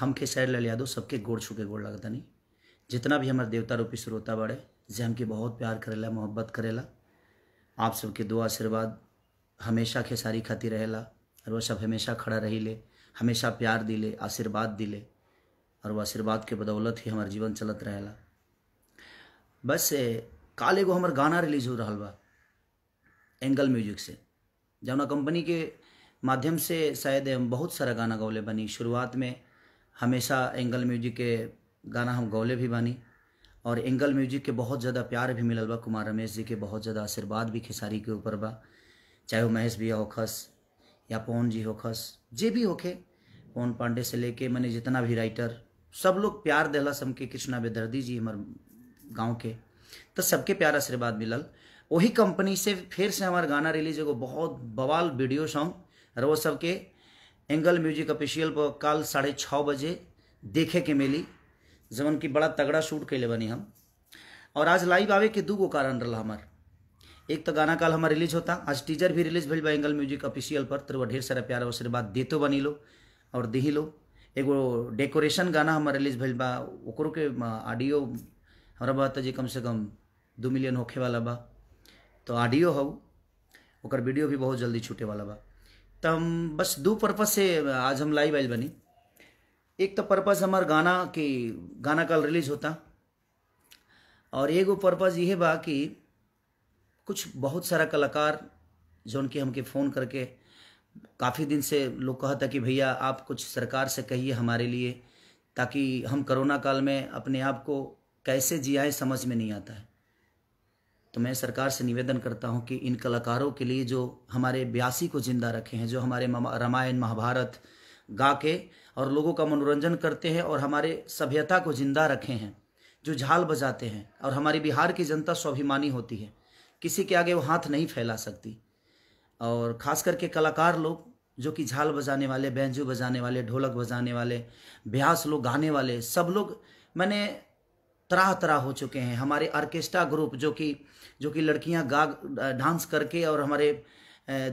हम खेसारी लाल यादव दो सबके गोड़ के गोड़ लगता नहीं जितना भी हमारे देवता रूपी श्रोता बड़े जे हमके बहुत प्यार करेला मोहब्बत करेला आप सबके दो आशीर्वाद हमेशा खेसारी खाती रहेला और वह सब हमेशा खड़ा रही ले हमेशा प्यार दिले आशीर्वाद दिले और वह आशीर्वाद के बदौलत ही हमारे जीवन चलत रहेला बस काल एगो हमारे गाना रिलीज हो रहा बा एंगल म्यूजिक से जमुना कंपनी के माध्यम से शायद हम बहुत सारा गाना गौले बनी शुरुआत में हमेशा एंगल म्यूजिक के गाना हम गौले भी बानी और एंगल म्यूजिक के बहुत ज़्यादा प्यार भी मिलल बा कुमार रमेश जी के बहुत ज़्यादा आशीर्वाद भी खेसारी के ऊपर बा चाहे वो महेश भैया होखस या पवन जी होखस जे भी होखे पवन पांडे से लेके मैंने जितना भी राइटर सब लोग प्यार दिलस हमके कृष्णा बेदर्दी जी हमार गाँव के तो सबके प्यार आशीर्वाद मिलल वही कंपनी से फिर से हमारे गाना रिलीज एगो बहुत बवाल वीडियो सॉन्ग और वो सबके एंगल म्यूजिक ऑफिशियल पर कल साढ़े छः बजे देखे के मिली जमन की बड़ा तगड़ा शूट कैले बनी हम और आज लाइव आवे के दूगो कारण रहा हमार एक तो गाना कल हमारा रिलीज होता आज टीजर भी रिलीज भइल बा एंगल म्यूजिक ऑफिशियल पर तो ढेर सारा प्यार आशीर्वाद देते बनी लो और दही लो एगो डेकोरेशन गाना हमारा रिलीज भइल बा ओकरो के ऑडियो हमारा बात जी कम से कम दू मिलियन होखे वाला बा तो ऑडियो हऊ ओकर वीडियो भी बहुत जल्दी छूटे वाला बा तो हम बस दो पर्पज़ से आज हम लाइव आइल बनी एक तो पर्पज़ हमार गाना कि गाना कल रिलीज होता और एगो पर्पज़ यह बा कि कुछ बहुत सारा कलाकार जो कि हमके फ़ोन करके काफ़ी दिन से लोग कहा था कि भैया आप कुछ सरकार से कहिए हमारे लिए ताकि हम कोरोना काल में अपने आप को कैसे जियाए समझ में नहीं आता है तो मैं सरकार से निवेदन करता हूँ कि इन कलाकारों के लिए जो हमारे ब्यासी को जिंदा रखे हैं जो हमारे रामायण महाभारत गा के और लोगों का मनोरंजन करते हैं और हमारे सभ्यता को जिंदा रखे हैं जो झाल बजाते हैं और हमारी बिहार की जनता स्वाभिमानी होती है किसी के आगे वो हाथ नहीं फैला सकती और ख़ास करके कलाकार लोग जो कि झाल बजाने वाले बैंजू बजाने वाले ढोलक बजाने वाले ब्यास लोग गाने वाले सब लोग मैंने तरह तरह हो चुके हैं हमारे आर्केस्ट्रा ग्रुप जो कि जो कि लड़कियां गा डांस करके और हमारे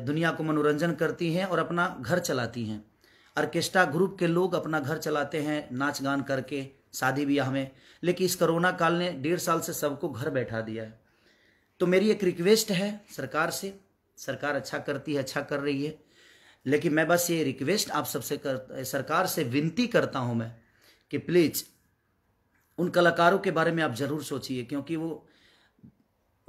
दुनिया को मनोरंजन करती हैं और अपना घर चलाती हैं आर्केस्ट्रा ग्रुप के लोग अपना घर चलाते हैं नाच गान करके शादी ब्याह में लेकिन इस कोरोना काल ने डेढ़ साल से सबको घर बैठा दिया है तो मेरी एक रिक्वेस्ट है सरकार से सरकार अच्छा करती है अच्छा कर रही है लेकिन मैं बस ये रिक्वेस्ट आप सबसे कर सरकार से विनती करता हूँ मैं कि प्लीज़ उन कलाकारों के बारे में आप ज़रूर सोचिए क्योंकि वो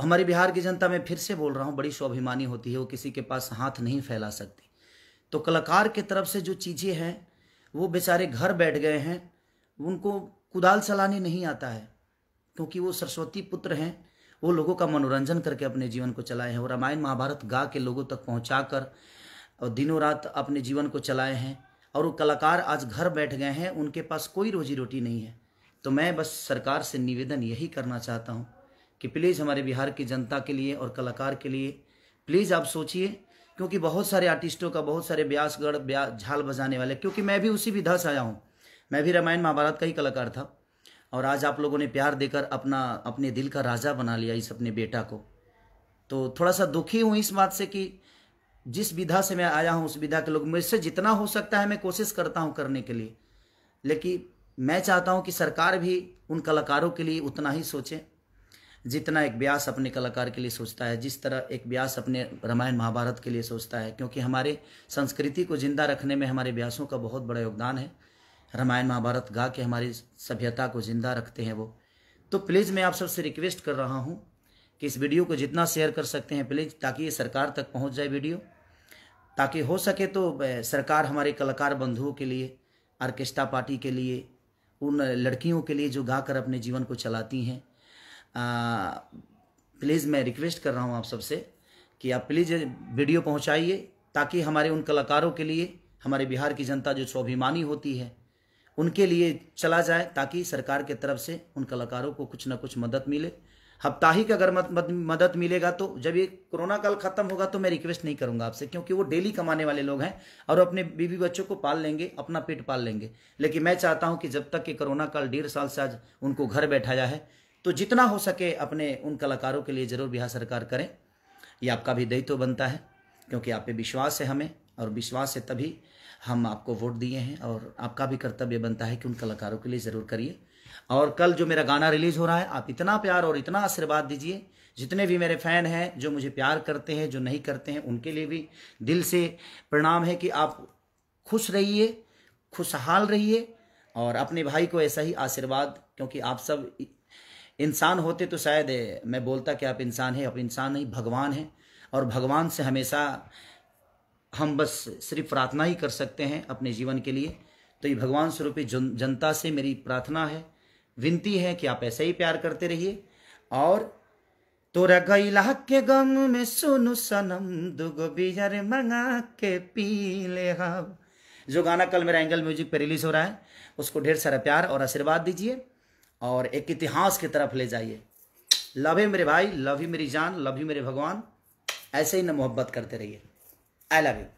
हमारे बिहार की जनता में फिर से बोल रहा हूँ बड़ी स्वाभिमानी होती है वो किसी के पास हाथ नहीं फैला सकती तो कलाकार के तरफ से जो चीज़ें हैं वो बेचारे घर बैठ गए हैं उनको कुदाल चलाने नहीं आता है क्योंकि वो सरस्वती पुत्र हैं वो लोगों का मनोरंजन करके अपने जीवन को चलाए हैं वो रामायण महाभारत गा के लोगों तक पहुँचा कर और दिनों रात अपने जीवन को चलाए हैं और वो कलाकार आज घर बैठ गए हैं उनके पास कोई रोजी रोटी नहीं है तो मैं बस सरकार से निवेदन यही करना चाहता हूँ कि प्लीज़ हमारे बिहार की जनता के लिए और कलाकार के लिए प्लीज़ आप सोचिए क्योंकि बहुत सारे आर्टिस्टों का बहुत सारे ब्यासगढ़ ब्या झाल बजाने वाले क्योंकि मैं भी उसी भी धस आया हूँ मैं भी रामायण महाभारत का ही कलाकार था और आज आप लोगों ने प्यार देकर अपना अपने दिल का राजा बना लिया इस अपने बेटा को तो थोड़ा सा दुखी हूँ इस बात से कि जिस विधा से मैं आया हूँ उस विधा के लोग मुझसे जितना हो सकता है मैं कोशिश करता हूँ करने के लिए लेकिन मैं चाहता हूं कि सरकार भी उन कलाकारों के लिए उतना ही सोचे जितना एक ब्यास अपने कलाकार के लिए सोचता है जिस तरह एक ब्यास अपने रामायण महाभारत के लिए सोचता है क्योंकि हमारे संस्कृति को जिंदा रखने में हमारे ब्यासों का बहुत बड़ा योगदान है रामायण महाभारत गा के हमारी सभ्यता को जिंदा रखते हैं वो तो प्लीज़ मैं आप सबसे रिक्वेस्ट कर रहा हूँ कि इस वीडियो को जितना शेयर कर सकते हैं प्लीज़ ताकि ये सरकार तक पहुँच जाए वीडियो ताकि हो सके तो सरकार हमारे कलाकार बंधुओं के लिए आर्केस्ट्रा पार्टी के लिए उन लड़कियों के लिए जो गाकर अपने जीवन को चलाती हैं प्लीज़ मैं रिक्वेस्ट कर रहा हूँ आप सबसे कि आप प्लीज़ वीडियो पहुँचाइए ताकि हमारे उन कलाकारों के लिए हमारे बिहार की जनता जो स्वाभिमानी होती है उनके लिए चला जाए ताकि सरकार के तरफ से उन कलाकारों को कुछ ना कुछ मदद मिले हप्ताहिक अगर मदद मिलेगा तो जब ये कोरोना काल खत्म होगा तो मैं रिक्वेस्ट नहीं करूंगा आपसे क्योंकि वो डेली कमाने वाले लोग हैं और अपने बीवी बच्चों को पाल लेंगे अपना पेट पाल लेंगे लेकिन मैं चाहता हूं कि जब तक ये कोरोना काल डेढ़ साल से आज उनको घर बैठाया है तो जितना हो सके अपने उन कलाकारों के लिए जरूर बिहार सरकार करें यह आपका भी दायित्व बनता है क्योंकि आप पे विश्वास है हमें और विश्वास है तभी हम आपको वोट दिए हैं और आपका भी कर्तव्य बनता है कि उन कलाकारों के लिए ज़रूर करिए और कल जो मेरा गाना रिलीज़ हो रहा है आप इतना प्यार और इतना आशीर्वाद दीजिए जितने भी मेरे फ़ैन हैं जो मुझे प्यार करते हैं जो नहीं करते हैं उनके लिए भी दिल से प्रणाम है कि आप खुश रहिए खुशहाल रहिए और अपने भाई को ऐसा ही आशीर्वाद क्योंकि आप सब इंसान होते तो शायद मैं बोलता कि आप इंसान हैं आप इंसान नहीं भगवान हैं और भगवान से हमेशा हम बस सिर्फ प्रार्थना ही कर सकते हैं अपने जीवन के लिए तो ये भगवान स्वरूपी जनता से मेरी प्रार्थना है विनती है कि आप ऐसे ही प्यार करते रहिए और तोरा गैला के गम में सुनु सनम दुगो बिजर मंगा के पी ले हम जो गाना कल मेरा एंगल म्यूजिक पर रिलीज हो रहा है उसको ढेर सारा प्यार और आशीर्वाद दीजिए और एक इतिहास की तरफ ले जाइए लव है मेरे भाई लव ही मेरी जान लव ही मेरे भगवान ऐसे ही ना मोहब्बत करते रहिए आई लव यू